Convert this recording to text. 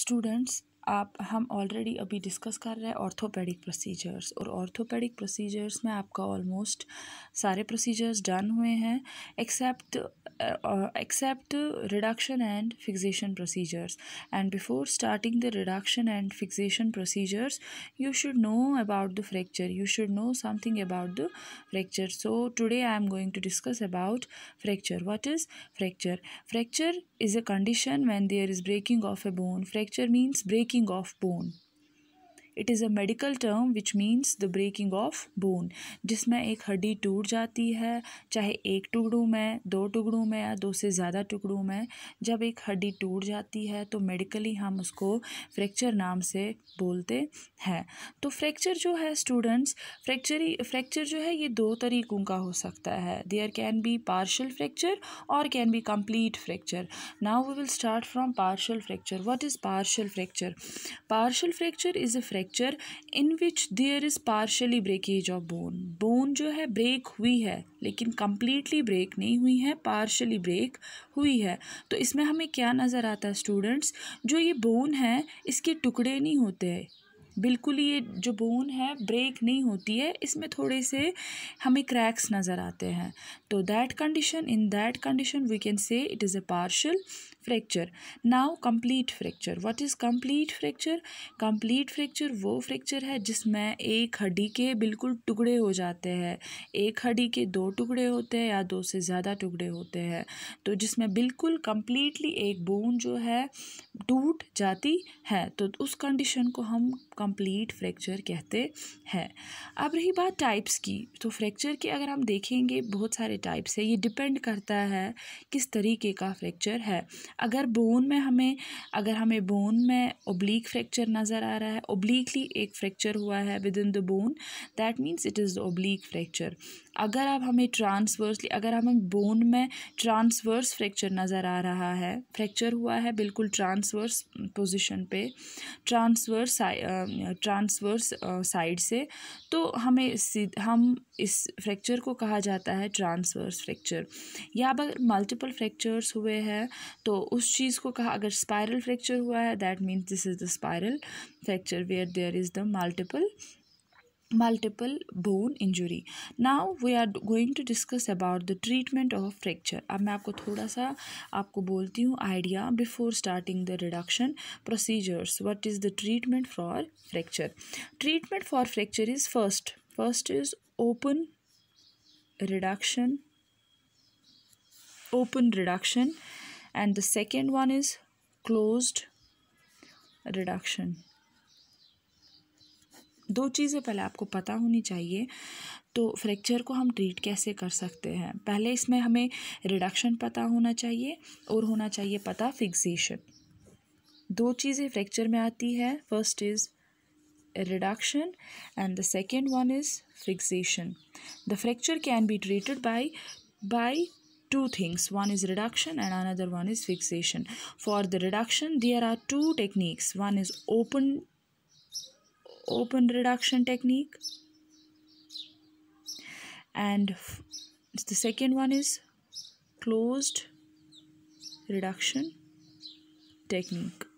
Students आप हम already अभी डिस्कस कर रहे हैं ऑर्थोपेडिक प्रोसीजर्स और ऑर्थोपेडिक प्रोसीजर्स में आपका ऑलमोस्ट सारे प्रोसीजर्स डन हुए हैं except except reduction and fixation procedures and before starting the reduction and fixation procedures you should know about the fracture you should know something about the fracture so today I am going to discuss about fracture what is fracture fracture is a condition when there is breaking of a bone. Fracture means breaking of bone. It is a medical term which means the breaking of bone जिसमें एक हड्डी टूट जाती है चाहे एक टुकड़ों में दो टुकड़ों में या दो से ज़्यादा टुकड़ों में जब एक हड्डी टूट जाती है तो मेडिकली हम उसको फ्रैक्चर नाम से बोलते हैं तो फ्रैक्चर जो है स्टूडेंट्स फ्रैक्चरी फ्रैक्चर जो है ये दो तरीक़ों का हो सकता है there can be partial fracture और can be complete fracture now we will start from partial fracture what is partial fracture partial fracture is a fracture in which there is partially breakage of bone bone जो है break हुई है लेकिन completely break नहीं हुई है partially break हुई है तो इसमें हमें क्या नज़र आता है स्टूडेंट्स जो ये बोन है इसके टुकड़े नहीं होते बिल्कुल ये जो बोन है ब्रेक नहीं होती है इसमें थोड़े से हमें क्रैक्स नज़र आते हैं तो that condition in that condition we can say it is a partial fracture now complete fracture what is complete fracture complete fracture वो फ्रैक्चर है जिसमें एक हड्डी के बिल्कुल टुकड़े हो जाते हैं एक हड्डी के दो टुकड़े होते हैं या दो से ज़्यादा टुकड़े होते हैं तो जिसमें बिल्कुल कंप्लीटली एक बोन जो है टूट जाती है तो उस कंडीशन को हम कंप्लीट फ्रैक्चर कहते हैं अब रही बात टाइप्स की तो फ्रैक्चर के अगर हम देखेंगे बहुत सारे टाइप्स है ये डिपेंड करता है किस तरीके का फ्रैक्चर है अगर बोन में हमें अगर हमें बोन में ओब्लिक फ्रैक्चर नज़र आ रहा है ओब्लिकली एक फ्रैक्चर हुआ है within the bone that means it is oblique fracture अगर आप हमें ट्रांसवर्सली अगर हमें बोन में ट्रांसवर्स फ्रैक्चर नज़र आ रहा है फ्रैक्चर हुआ है बिल्कुल ट्रांसवर्स पोजिशन पे ट्रांसवर्स ट्रांसवर्स साइड से तो हमें हम इस फ्रैक्चर को कहा जाता है ट्रांसवर्स फ्रैक्चर या अगर मल्टीपल फ्रैक्चर्स हुए हैं तो उस चीज़ को कहा अगर स्पायरल फ्रैक्चर हुआ है that means this is the spiral fracture where there is the multiple multiple bone injury now we are going to discuss about the treatment of fracture अब मैं आपको थोड़ा सा आपको बोलती हूँ idea before starting the reduction procedures what is the treatment for fracture treatment for fracture is first first is open reduction open reduction and the second one is closed reduction दो चीज़ें पहले आपको पता होनी चाहिए तो फ्रैक्चर को हम ट्रीट कैसे कर सकते हैं पहले इसमें हमें रिडक्शन पता होना चाहिए और होना चाहिए पता फिक्सेशन दो चीज़ें फ्रैक्चर में आती है first is reduction and the second one is fixation the fracture can be treated by by two things one is reduction and another one is fixation for the reduction there are two techniques one is open open reduction technique and the second one is closed reduction technique